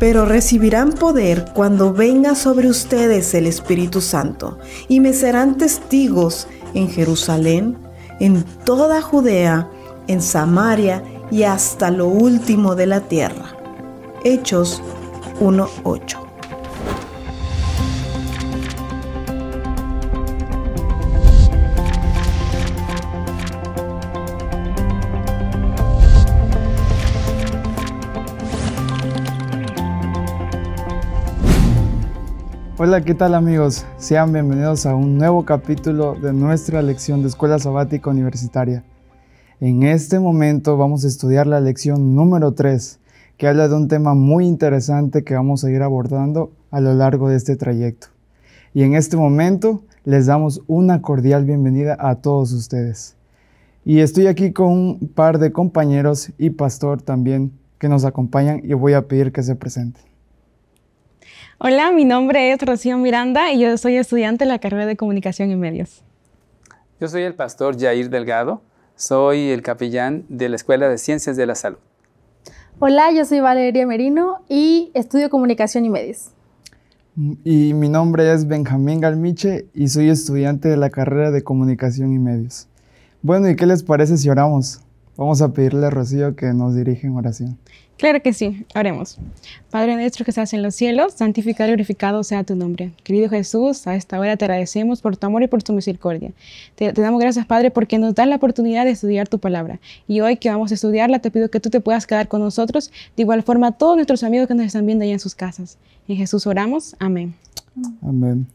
pero recibirán poder cuando venga sobre ustedes el Espíritu Santo, y me serán testigos en Jerusalén, en toda Judea, en Samaria y hasta lo último de la tierra. Hechos 1.8 Hola, ¿qué tal amigos? Sean bienvenidos a un nuevo capítulo de nuestra lección de Escuela Sabática Universitaria. En este momento vamos a estudiar la lección número 3, que habla de un tema muy interesante que vamos a ir abordando a lo largo de este trayecto. Y en este momento les damos una cordial bienvenida a todos ustedes. Y estoy aquí con un par de compañeros y pastor también que nos acompañan y voy a pedir que se presenten. Hola, mi nombre es Rocío Miranda y yo soy estudiante de la carrera de Comunicación y Medios. Yo soy el pastor Jair Delgado, soy el capellán de la Escuela de Ciencias de la Salud. Hola, yo soy Valeria Merino y estudio Comunicación y Medios. Y mi nombre es Benjamín Galmiche y soy estudiante de la carrera de Comunicación y Medios. Bueno, ¿y qué les parece si oramos? Vamos a pedirle a Rocío que nos dirija en oración. Claro que sí, haremos. Padre nuestro que estás en los cielos, santificado y glorificado sea tu nombre. Querido Jesús, a esta hora te agradecemos por tu amor y por tu misericordia. Te, damos gracias, Padre, porque nos das la oportunidad de estudiar tu palabra. Y hoy que vamos a estudiarla, te pido que tú te puedas quedar con nosotros, de igual forma a todos nuestros amigos que nos están viendo allá en sus casas. En Jesús oramos. Amén. Amén.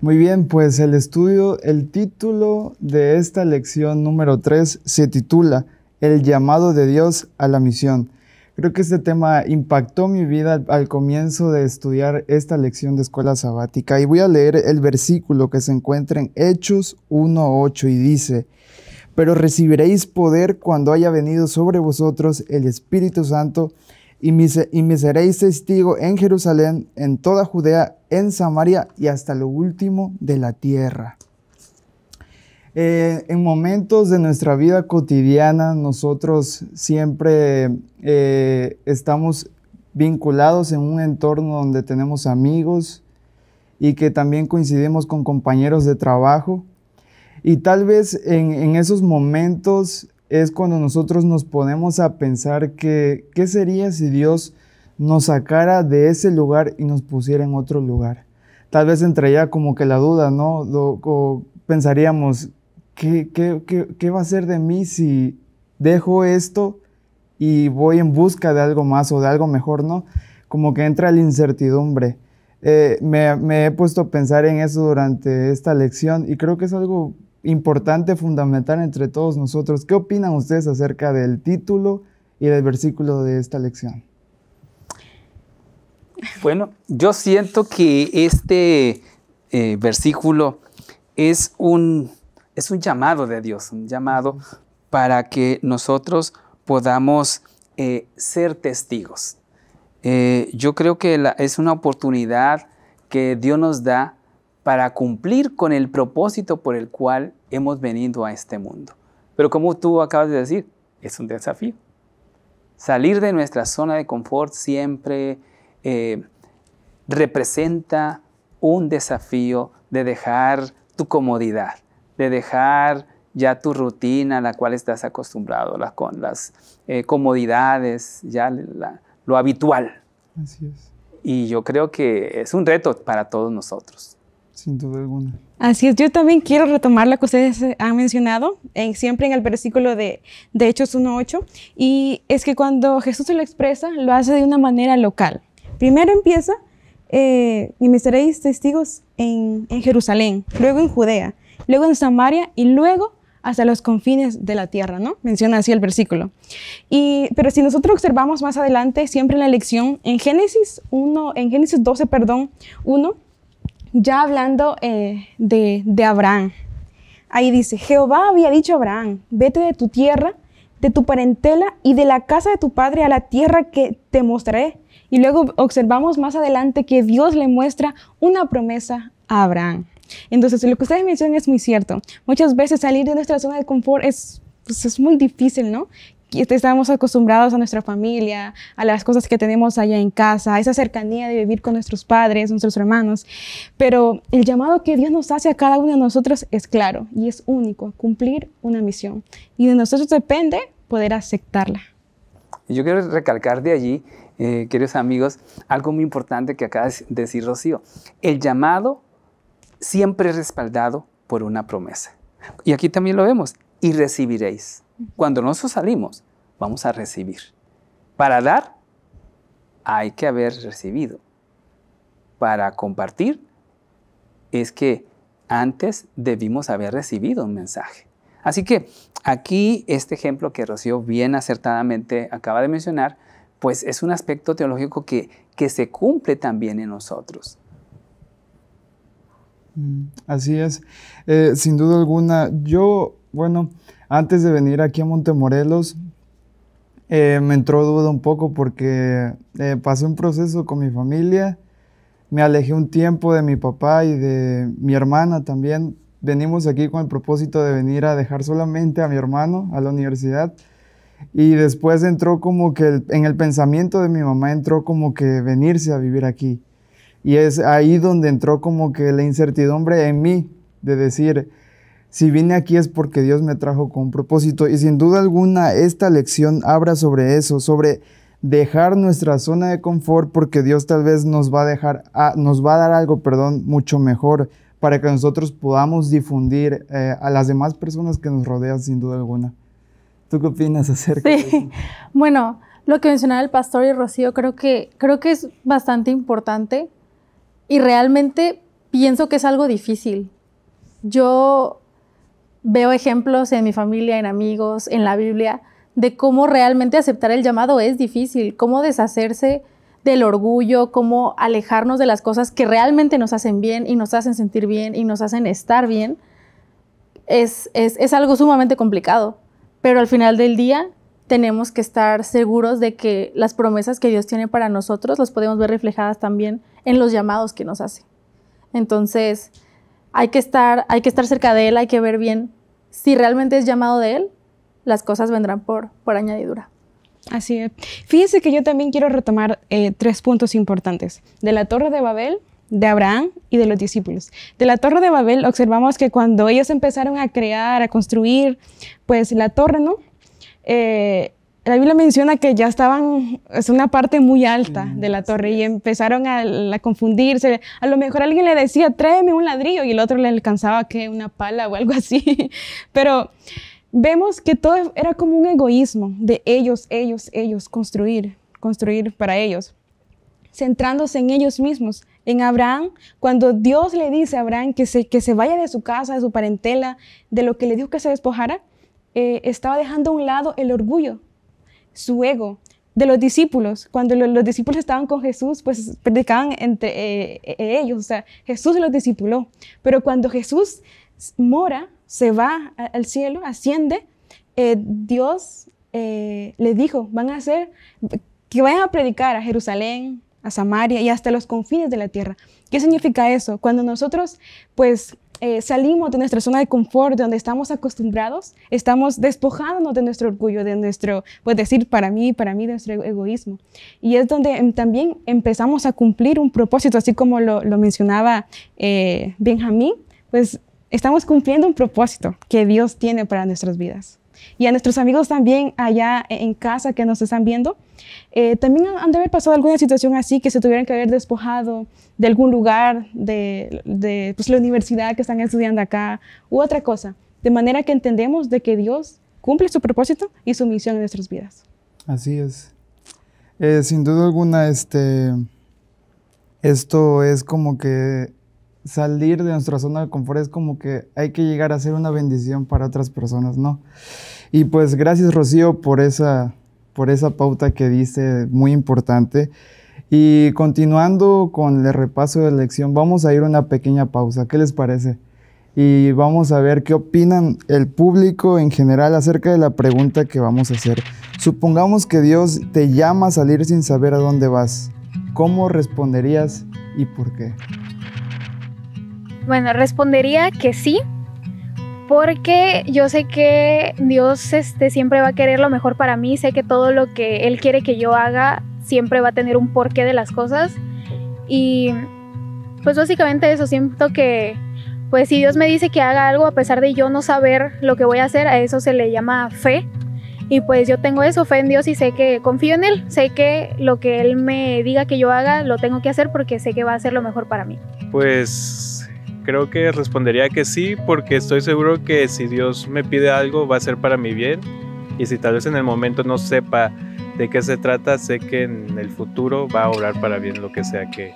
Muy bien, pues el estudio, el título de esta lección número 3 se titula El llamado de Dios a la misión. Creo que este tema impactó mi vida al, comienzo de estudiar esta lección de escuela sabática y voy a leer el versículo que se encuentra en Hechos 1.8 y dice, pero recibiréis poder cuando haya venido sobre vosotros el Espíritu Santo y y me seréis testigo en Jerusalén, en toda Judea, en Samaria y hasta lo último de la tierra. Eh, en momentos de nuestra vida cotidiana, nosotros siempre eh, estamos vinculados en un entorno donde tenemos amigos y que también coincidimos con compañeros de trabajo. Y tal vez en, esos momentos es cuando nosotros nos ponemos a pensar que, ¿qué sería si Dios nos sacara de ese lugar y nos pusiera en otro lugar? Tal vez entre ya como que la duda, ¿no? Lo, pensaríamos, ¿qué, va a ser de mí si dejo esto y voy en busca de algo más o de algo mejor, no? Como que entra la incertidumbre. Eh, me, he puesto a pensar en eso durante esta lección y creo que es algo importante, fundamental entre todos nosotros. ¿Qué opinan ustedes acerca del título y del versículo de esta lección? Bueno, yo siento que este eh, versículo es un es un llamado de Dios, un llamado para que nosotros podamos eh, ser testigos. Eh, yo creo que es una oportunidad que Dios nos da para cumplir con el propósito por el cual hemos venido a este mundo. Pero como tú acabas de decir, es un desafío. Salir de nuestra zona de confort siempre eh, representa un desafío de dejar tu comodidad, de dejar ya tu rutina a la cual estás acostumbrado, las, con las eh, comodidades, ya lo habitual. Así es. Y yo creo que es un reto para todos nosotros. Sin duda alguna. Así es, yo también quiero retomar lo que ustedes eh, han mencionado, en, eh, siempre en el versículo de, de Hechos 1.8, y es que cuando Jesús se lo expresa, lo hace de una manera local. Primero empieza, y me seréis testigos en, en Jerusalén, luego en Judea, luego en Samaria y luego hasta los confines de la tierra, ¿no? Menciona así el versículo. pero si nosotros observamos más adelante, siempre en la lección, en Génesis 1, en Génesis 12, perdón, 1, ya hablando eh, de, de Abraham, ahí dice, Jehová había dicho a Abraham, vete de tu tierra, de tu parentela y de la casa de tu padre a la tierra que te mostraré. Y luego observamos más adelante que Dios le muestra una promesa a Abraham. Entonces, lo que ustedes mencionan es muy cierto. Muchas veces salir de nuestra zona de confort es, pues, muy difícil, ¿no? estamos acostumbrados a nuestra familia, a las cosas que tenemos allá en casa, a esa cercanía de vivir con nuestros padres, nuestros hermanos. Pero el llamado que Dios nos hace a cada uno de nosotros es claro y es único, cumplir una misión. Y de nosotros depende poder aceptarla. Yo quiero recalcar de allí, eh, queridos amigos, algo muy importante que acaba de decir Rocío. El llamado siempre respaldado por una promesa. Y aquí también lo vemos, y recibiréis. Cuando nosotros salimos, vamos a recibir. Para dar, hay que haber recibido. Para compartir, es que antes debimos haber recibido un mensaje. Así que aquí este ejemplo que Rocío bien acertadamente acaba de mencionar, pues es un aspecto teológico que, que se cumple también en nosotros. Mm, así es, eh, sin duda alguna. Yo, bueno, antes de venir aquí a Montemorelos, eh, me entró duda un poco porque eh, pasé un proceso con mi familia, me alejé un tiempo de mi papá y de mi hermana también. Venimos aquí con el propósito de venir a dejar solamente a mi hermano a la universidad. Y después entró como que en el pensamiento de mi mamá entró como que venirse a vivir aquí. Y es ahí donde entró como que la incertidumbre en mí de decir, si vine aquí es porque Dios me trajo con propósito. Y sin duda alguna esta lección abra sobre eso, sobre dejar nuestra zona de confort porque Dios tal vez nos va a dejar, nos va a dar algo, perdón, mucho mejor para que nosotros podamos difundir eh, a las demás personas que nos rodean sin duda alguna. ¿Tú qué opinas acerca Bueno, lo que mencionaba el pastor y Rocío creo que, creo que es bastante importante y realmente pienso que es algo difícil. Yo veo ejemplos en mi familia, en amigos, en la Biblia, de cómo realmente aceptar el llamado es difícil, cómo deshacerse del orgullo, cómo alejarnos de las cosas que realmente nos hacen bien y nos hacen sentir bien y nos hacen estar bien, es, algo sumamente complicado. Pero al final del día tenemos que estar seguros de que las promesas que Dios tiene para nosotros las podemos ver reflejadas también en los llamados que nos hace. Entonces, hay que estar, hay que estar cerca de Él, hay que ver bien si realmente es llamado de Él, las cosas vendrán por, por añadidura. Así es. Fíjense que yo también quiero retomar eh, tres puntos importantes. De la Torre de Babel, de Abraham y de los discípulos. De la Torre de Babel observamos que cuando ellos empezaron a crear, a construir, pues la torre, ¿no? Eh, la Biblia menciona que ya estaban, es una parte muy alta mm, de la torre y empezaron a, confundirse. A lo mejor alguien le decía, tráeme un ladrillo y el otro le alcanzaba que una pala o algo así. Pero vemos que todo era como un egoísmo de ellos, ellos, ellos, construir, construir para ellos, centrándose en ellos mismos. En Abraham, cuando Dios le dice a Abraham que se, que se vaya de su casa, de su parentela, de lo que le dijo que se despojara, eh, estaba dejando a un lado el orgullo su ego de los discípulos. Cuando los discípulos estaban con Jesús, pues predicaban entre eh, eh, ellos, o sea, Jesús los discipuló. Pero cuando Jesús mora, se va al cielo, asciende, eh, Dios eh, le dijo, van a hacer, que vayan a predicar a Jerusalén, Samaria y hasta los confines de la tierra. ¿Qué significa eso? Cuando nosotros, pues, eh, salimos de nuestra zona de confort, de donde estamos acostumbrados, estamos despojándonos de nuestro orgullo, de nuestro, pues decir, para mí, para mí, de nuestro egoísmo. Y es donde em, también empezamos a cumplir un propósito, así como lo, mencionaba eh, Benjamín, pues estamos cumpliendo un propósito que Dios tiene para nuestras vidas y a nuestros amigos también allá en casa que nos están viendo. Eh, también han de haber pasado alguna situación así que se tuvieran que haber despojado de algún lugar, de, de pues, la universidad que están estudiando acá u otra cosa. De manera que entendemos de que Dios cumple su propósito y su misión en nuestras vidas. Así es. Eh, sin duda alguna, este, esto es como que salir de nuestra zona de confort es como que hay que llegar a ser una bendición para otras personas, ¿no? Y pues gracias Rocío por esa, por esa pauta que dice, muy importante. Y continuando con el repaso de la lección, vamos a ir a una pequeña pausa, ¿qué les parece? Y vamos a ver qué opinan el público en general acerca de la pregunta que vamos a hacer. Supongamos que Dios te llama a salir sin saber a dónde vas. ¿Cómo responderías y por qué? Bueno, respondería que sí, porque yo sé que Dios este, siempre va a querer lo mejor para mí, sé que todo lo que Él quiere que yo haga siempre va a tener un porqué de las cosas. Y pues básicamente eso, siento que pues si Dios me dice que haga algo a pesar de yo no saber lo que voy a hacer, a eso se le llama fe. Y pues yo tengo eso, fe en Dios y sé que confío en Él, sé que lo que Él me diga que yo haga, lo tengo que hacer porque sé que va a ser lo mejor para mí. Pues creo que respondería que sí, porque estoy seguro que si Dios me pide algo va a ser para mi bien. Y si tal vez en el momento no sepa de qué se trata, sé que en el futuro va a obrar para bien lo que sea que,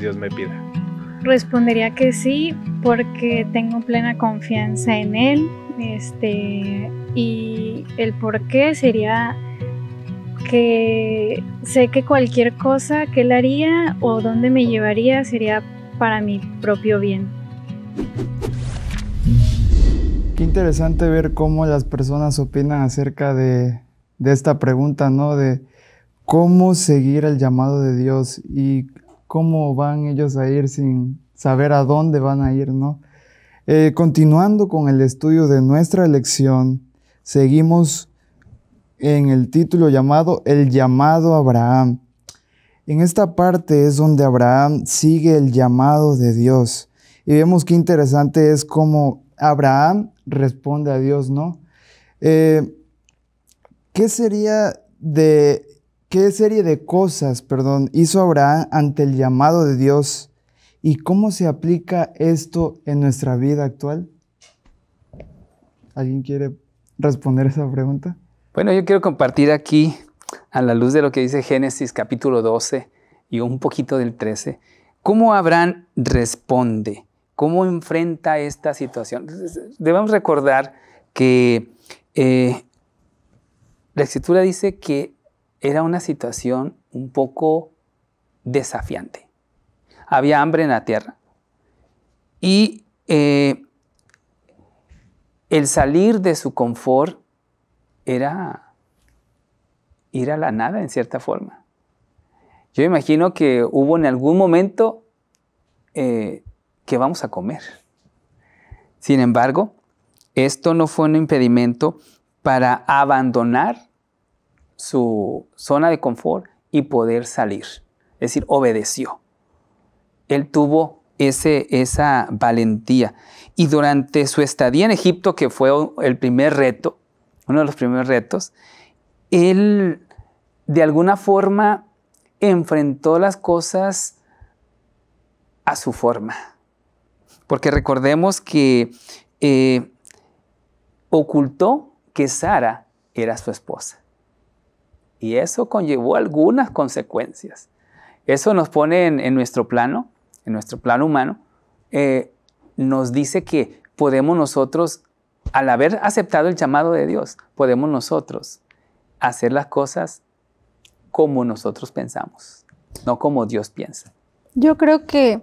Dios me pida. Respondería que sí, porque tengo plena confianza en Él. Este, y el por qué sería que sé que cualquier cosa que él haría o dónde me llevaría sería para mi propio bien. Qué interesante ver cómo las personas opinan acerca de, esta pregunta, ¿no? De cómo seguir el llamado de Dios y cómo van ellos a ir sin saber a dónde van a ir, ¿no? Eh, continuando con el estudio de nuestra lección, seguimos en el título llamado El llamado Abraham. En esta parte es donde Abraham sigue el llamado de Dios. Y vemos qué interesante es cómo Abraham responde a Dios, ¿no? Eh, ¿Qué sería de qué serie de cosas, perdón, hizo Abraham ante el llamado de Dios y cómo se aplica esto en nuestra vida actual? ¿Alguien quiere responder esa pregunta? Bueno, yo quiero compartir aquí, a la luz de lo que dice Génesis capítulo 12 y un poquito del 13, cómo Abraham responde ¿Cómo enfrenta esta situación? Debemos recordar que eh, la escritura dice que era una situación un poco desafiante. Había hambre en la tierra. Y eh, el salir de su confort era ir a la nada en cierta forma. Yo imagino que hubo en algún momento eh, ¿Qué vamos a comer. Sin embargo, esto no fue un impedimento para abandonar su zona de confort y poder salir. Es decir, obedeció. Él tuvo esa valentía. Y durante su estadía en Egipto, que fue el primer reto, uno de los primeros retos, él de alguna forma enfrentó las cosas a su forma. Porque recordemos que eh, ocultó que Sara era su esposa. Y eso conllevó algunas consecuencias. Eso nos pone en, nuestro plano, en nuestro plano humano, eh, nos dice que podemos nosotros, al haber aceptado el llamado de Dios, podemos nosotros hacer las cosas como nosotros pensamos, no como Dios piensa. Yo creo que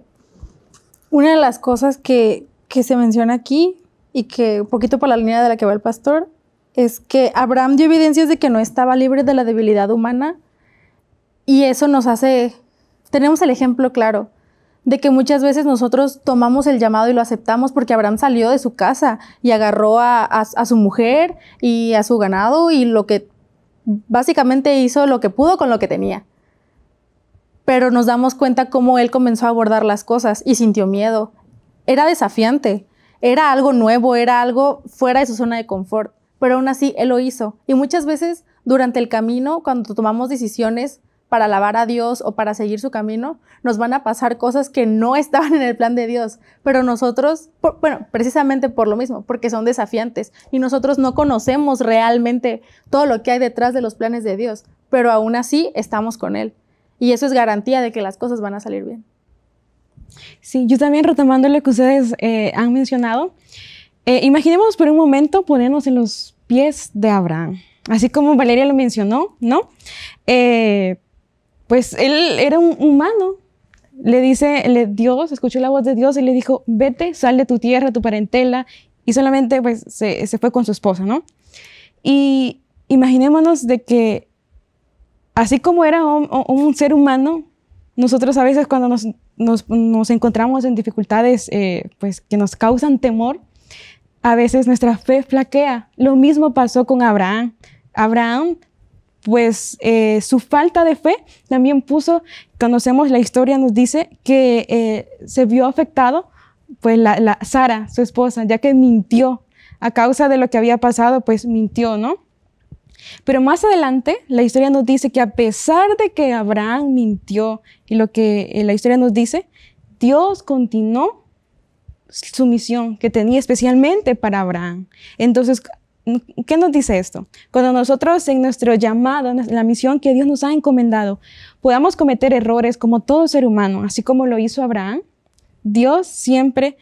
una de las cosas que, se menciona aquí y que un poquito por la línea de la que va el pastor es que Abraham dio evidencias de que no estaba libre de la debilidad humana y eso nos hace, tenemos el ejemplo claro de que muchas veces nosotros tomamos el llamado y lo aceptamos porque Abraham salió de su casa y agarró a, a su mujer y a su ganado y lo que básicamente hizo lo que pudo con lo que tenía pero nos damos cuenta cómo él comenzó a abordar las cosas y sintió miedo. Era desafiante, era algo nuevo, era algo fuera de su zona de confort, pero aún así él lo hizo. Y muchas veces durante el camino, cuando tomamos decisiones para alabar a Dios o para seguir su camino, nos van a pasar cosas que no estaban en el plan de Dios, pero nosotros, bueno, precisamente por lo mismo, porque son desafiantes y nosotros no conocemos realmente todo lo que hay detrás de los planes de Dios, pero aún así estamos con Él. Y eso es garantía de que las cosas van a salir bien. Sí, yo también retomando lo que ustedes eh, han mencionado, eh, imaginemos por un momento ponernos en los pies de Abraham, así como Valeria lo mencionó, ¿no? Eh, pues él era un humano. Le dice le, Dios, escuchó la voz de Dios y le dijo, vete, sal de tu tierra, tu parentela, y solamente pues se, se fue con su esposa, ¿no? Y imaginémonos de que así como era un, ser humano, nosotros a veces cuando nos, encontramos en dificultades eh, pues, que nos causan temor, a veces nuestra fe flaquea. Lo mismo pasó con Abraham. Abraham, pues eh, su falta de fe también puso, conocemos la historia, nos dice que eh, se vio afectado, pues la Sara, su esposa, ya que mintió a causa de lo que había pasado, pues mintió, ¿no? Pero más adelante, la historia nos dice que a pesar de que Abraham mintió y lo que eh, la historia nos dice, Dios continuó su misión que tenía especialmente para Abraham. Entonces, ¿qué nos dice esto? Cuando nosotros en nuestro llamado, en la misión que Dios nos ha encomendado, podamos cometer errores como todo ser humano, así como lo hizo Abraham, Dios siempre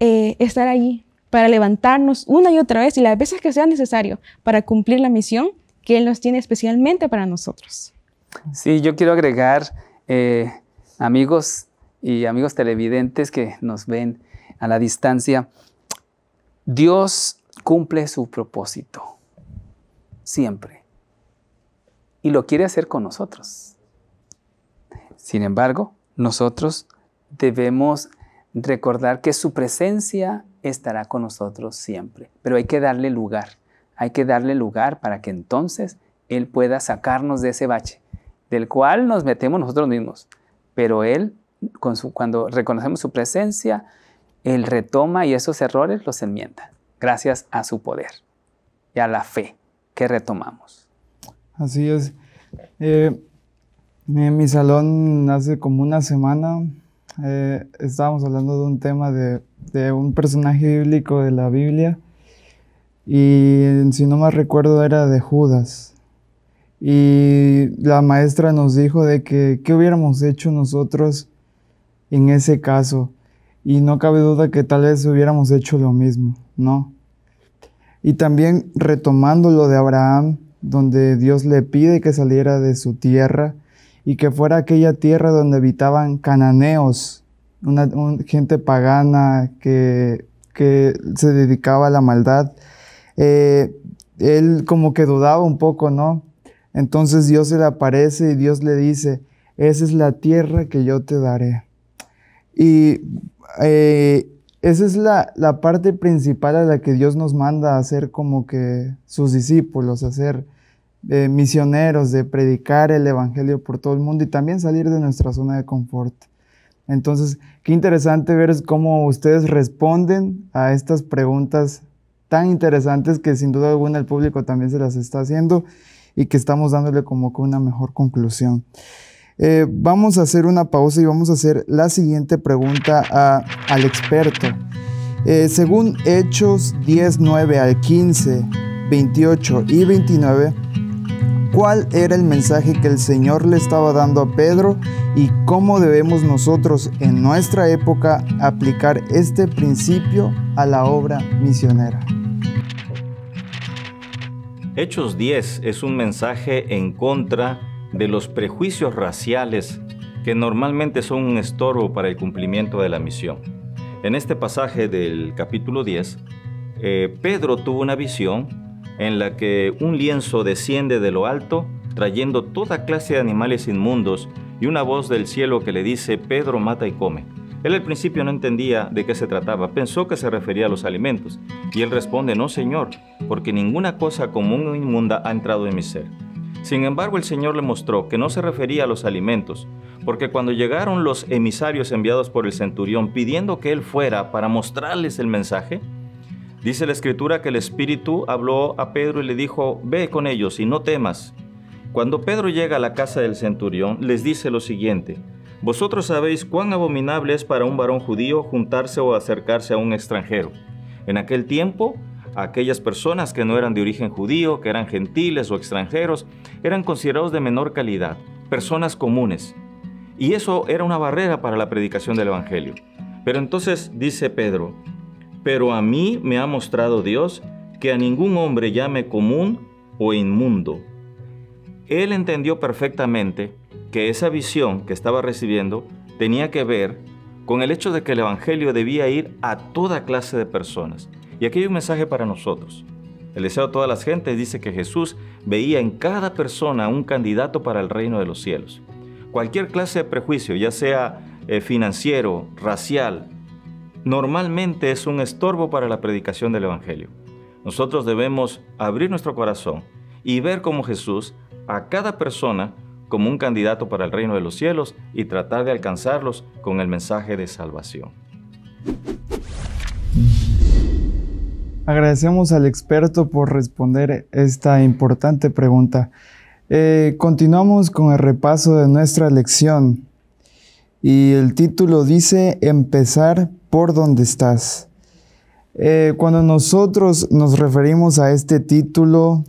eh, estará allí para levantarnos una y otra vez y las veces que sea necesario para cumplir la misión que Él nos tiene especialmente para nosotros. Sí, yo quiero agregar, eh, amigos y amigos televidentes que nos ven a la distancia, Dios cumple su propósito, siempre. Y lo quiere hacer con nosotros. Sin embargo, nosotros debemos recordar que su presencia estará con nosotros siempre. Pero hay que darle lugar, hay que darle lugar para que entonces Él pueda sacarnos de ese bache, del cual nos metemos nosotros mismos. Pero Él, cuando reconocemos su presencia, Él retoma y esos errores los enmienda, gracias a su poder y a la fe que retomamos. Así es. Eh, en mi salón hace como una semana eh, estábamos hablando de un tema de de un personaje bíblico de la Biblia y si no más recuerdo era de Judas. Y la maestra nos dijo de que qué hubiéramos hecho nosotros en ese caso. Y no cabe duda que tal vez hubiéramos hecho lo mismo, ¿no? Y también retomando lo de Abraham, donde Dios le pide que saliera de su tierra y que fuera aquella tierra donde habitaban cananeos, una gente pagana que, se dedicaba a la maldad, eh, él como que dudaba un poco, ¿no? Entonces Dios se le aparece y Dios le dice, esa es la tierra que yo te daré. Y eh, esa es la, parte principal a la que Dios nos manda a ser como que sus discípulos, a ser eh, misioneros, de predicar el Evangelio por todo el mundo y también salir de nuestra zona de confort. Entonces, Qué interesante ver cómo ustedes responden a estas preguntas tan interesantes que sin duda alguna el público también se las está haciendo y que estamos dándole como que una mejor conclusión. Eh, vamos a hacer una pausa y vamos a hacer la siguiente pregunta al experto. Eh, según Hechos 10, al 15, 28 y 29, cuál era el mensaje que el Señor le estaba dando a Pedro y cómo debemos nosotros en nuestra época aplicar este principio a la obra misionera. Hechos 10 es un mensaje en contra de los prejuicios raciales que normalmente son un estorbo para el cumplimiento de la misión. En este pasaje del capítulo 10, eh, Pedro tuvo una visión en la que un lienzo desciende de lo alto trayendo toda clase de animales inmundos y una voz del cielo que le dice, Pedro mata y come. Él al principio no entendía de qué se trataba, pensó que se refería a los alimentos, y él responde, no Señor, porque ninguna cosa común o inmunda ha entrado en mi ser. Sin embargo, el Señor le mostró que no se refería a los alimentos, porque cuando llegaron los emisarios enviados por el centurión pidiendo que él fuera para mostrarles el mensaje, Dice la escritura que el Espíritu habló a Pedro y le dijo, ve con ellos y no temas. Cuando Pedro llega a la casa del centurión, les dice lo siguiente, vosotros sabéis cuán abominable es para un varón judío juntarse o acercarse a un extranjero. En aquel tiempo, aquellas personas que no eran de origen judío, que eran gentiles o extranjeros, eran considerados de menor calidad, personas comunes. Y eso era una barrera para la predicación del Evangelio. Pero entonces dice Pedro, pero a mí me ha mostrado Dios que a ningún hombre llame común o inmundo. Él entendió perfectamente que esa visión que estaba recibiendo tenía que ver con el hecho de que el Evangelio debía ir a toda clase de personas. Y aquí hay un mensaje para nosotros. El deseo de todas las gentes dice que Jesús veía en cada persona un candidato para el reino de los cielos. Cualquier clase de prejuicio, ya sea eh, financiero, racial, normalmente es un estorbo para la predicación del Evangelio. Nosotros debemos abrir nuestro corazón y ver como Jesús a cada persona como un candidato para el reino de los cielos y tratar de alcanzarlos con el mensaje de salvación. Agradecemos al experto por responder esta importante pregunta. Eh, continuamos con el repaso de nuestra lección. Y el título dice, empezar por donde estás. Eh, cuando nosotros nos referimos a este título,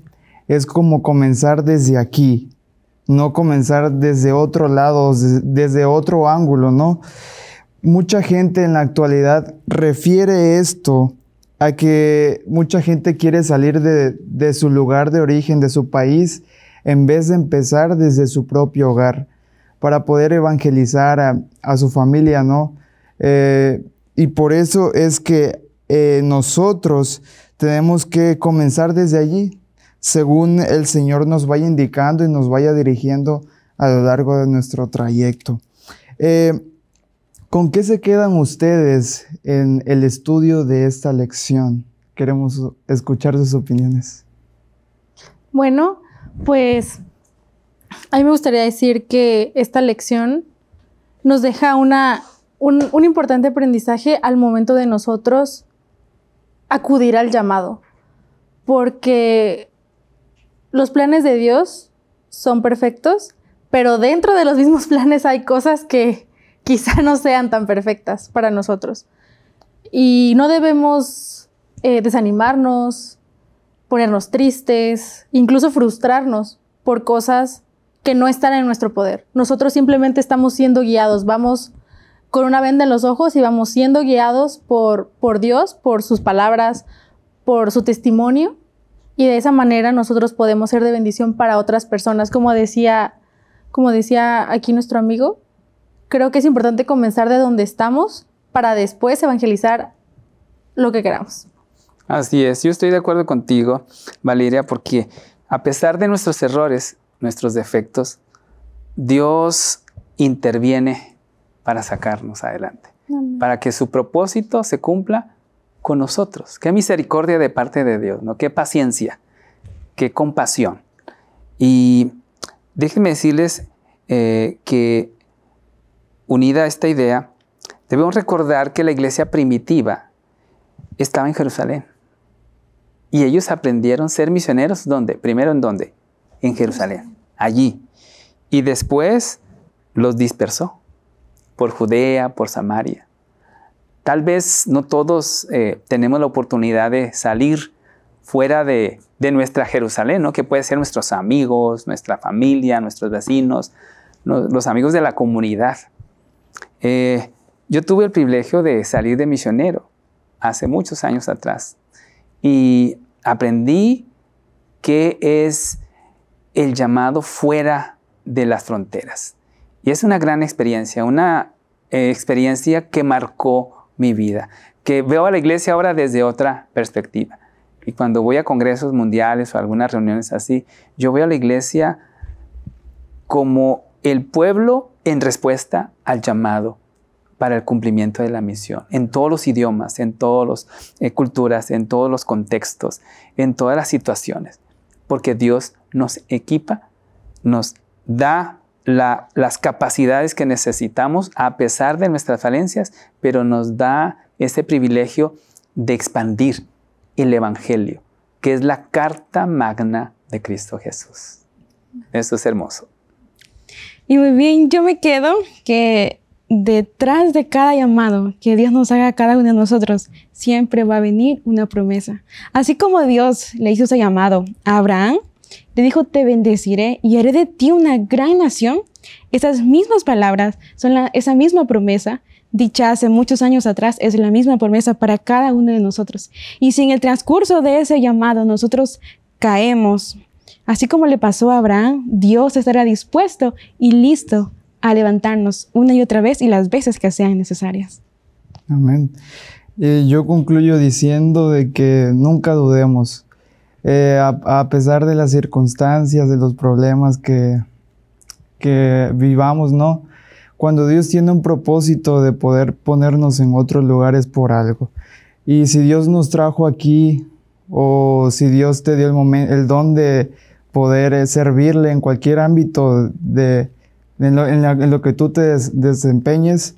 es como comenzar desde aquí, no comenzar desde otro lado, desde otro ángulo, ¿no? Mucha gente en la actualidad refiere esto a que mucha gente quiere salir de su lugar de origen, de su país, en vez de empezar desde su propio hogar para poder evangelizar a, su familia, ¿no? Eh, y por eso es que eh, nosotros tenemos que comenzar desde allí, según el Señor nos vaya indicando y nos vaya dirigiendo a lo largo de nuestro trayecto. Eh, ¿Con qué se quedan ustedes en el estudio de esta lección? Queremos escuchar sus opiniones. Bueno, pues a mí me gustaría decir que esta lección nos deja un, importante aprendizaje al momento de nosotros acudir al llamado, porque los planes de Dios son perfectos, pero dentro de los mismos planes hay cosas que quizá no sean tan perfectas para nosotros. Y no debemos eh, desanimarnos, ponernos tristes, incluso frustrarnos por cosas que no están en nuestro poder. Nosotros simplemente estamos siendo guiados, vamos con una venda en los ojos y vamos siendo guiados por, por Dios, por sus palabras, por su testimonio. Y de esa manera nosotros podemos ser de bendición para otras personas. Como decía, como decía aquí nuestro amigo, creo que es importante comenzar de donde estamos para después evangelizar lo que queramos. Así es, yo estoy de acuerdo contigo, Valeria, porque a pesar de nuestros errores, nuestros defectos, Dios interviene para sacarnos adelante, para que su propósito se cumpla con nosotros. Qué misericordia de parte de Dios, ¿no? Qué paciencia, qué compasión. Y déjenme decirles eh, que unida a esta idea, debemos recordar que la iglesia primitiva estaba en Jerusalén. Y ellos aprendieron ser misioneros, ¿dónde? Primero en dónde? En Jerusalén allí. Y después los dispersó por Judea, por Samaria. Tal vez no todos eh, tenemos la oportunidad de salir fuera de, nuestra Jerusalén, ¿no? que puede ser nuestros amigos, nuestra familia, nuestros vecinos, los amigos de la comunidad. Eh, yo tuve el privilegio de salir de misionero hace muchos años atrás y aprendí qué es el llamado fuera de las fronteras. Y es una gran experiencia, una eh, experiencia que marcó mi vida, que veo a la iglesia ahora desde otra perspectiva. Y cuando voy a congresos mundiales o algunas reuniones así, yo veo a la iglesia como el pueblo en respuesta al llamado para el cumplimiento de la misión, en todos los idiomas, en todas las eh, culturas, en todos los contextos, en todas las situaciones, porque Dios nos equipa, nos da las capacidades que necesitamos a pesar de nuestras falencias, pero nos da ese privilegio de expandir el Evangelio, que es la carta magna de Cristo Jesús. Eso es hermoso. Y muy bien, yo me quedo que detrás de cada llamado que Dios nos haga a cada uno de nosotros, siempre va a venir una promesa. Así como Dios le hizo ese llamado a Abraham, te dijo, te bendeciré y haré de ti una gran nación. Esas mismas palabras son esa misma promesa dicha hace muchos años atrás, es la misma promesa para cada uno de nosotros. Y si en el transcurso de ese llamado nosotros caemos, así como le pasó a Abraham, Dios estará dispuesto y listo a levantarnos una y otra vez y las veces que sean necesarias. Amén. Eh, yo concluyo diciendo de que nunca dudemos eh, a, pesar de las circunstancias, de los problemas que, que vivamos, ¿no? Cuando Dios tiene un propósito de poder ponernos en otros lugares por algo. Y si Dios nos trajo aquí, o si Dios te dio el, momento, el don de poder eh, servirle en cualquier ámbito de, en lo, que tú te desempeñes,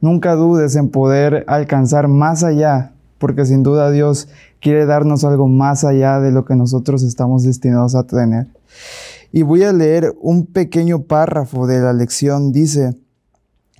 nunca dudes en poder alcanzar más allá, porque sin duda Dios quiere darnos algo más allá de lo que nosotros estamos destinados a tener. Y voy a leer un pequeño párrafo de la lección. Dice,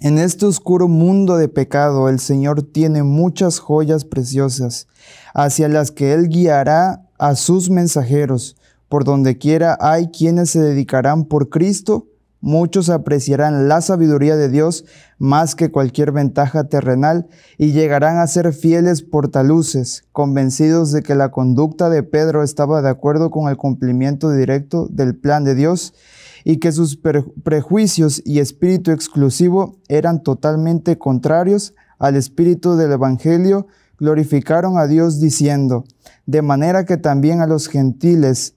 en este oscuro mundo de pecado el Señor tiene muchas joyas preciosas, hacia las que Él guiará a sus mensajeros. Por donde quiera hay quienes se dedicarán por Cristo muchos apreciarán la sabiduría de Dios más que cualquier ventaja terrenal y llegarán a ser fieles portaluces, convencidos de que la conducta de Pedro estaba de acuerdo con el cumplimiento directo del plan de Dios y que sus prejuicios y espíritu exclusivo eran totalmente contrarios al espíritu del Evangelio, glorificaron a Dios diciendo, de manera que también a los gentiles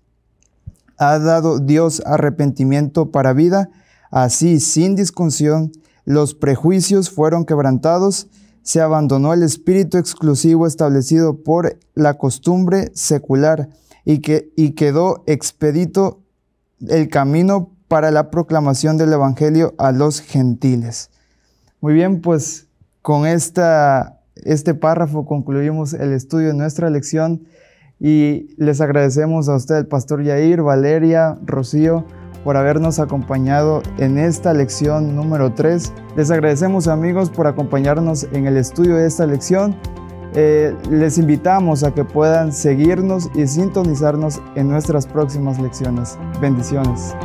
ha dado Dios arrepentimiento para vida, así sin discusión los prejuicios fueron quebrantados, se abandonó el espíritu exclusivo establecido por la costumbre secular y, que, y quedó expedito el camino para la proclamación del Evangelio a los gentiles. Muy bien, pues con esta, este párrafo concluimos el estudio de nuestra lección. Y les agradecemos a usted, el Pastor Yair, Valeria, Rocío, por habernos acompañado en esta lección número 3. Les agradecemos amigos por acompañarnos en el estudio de esta lección. Eh, les invitamos a que puedan seguirnos y sintonizarnos en nuestras próximas lecciones. Bendiciones.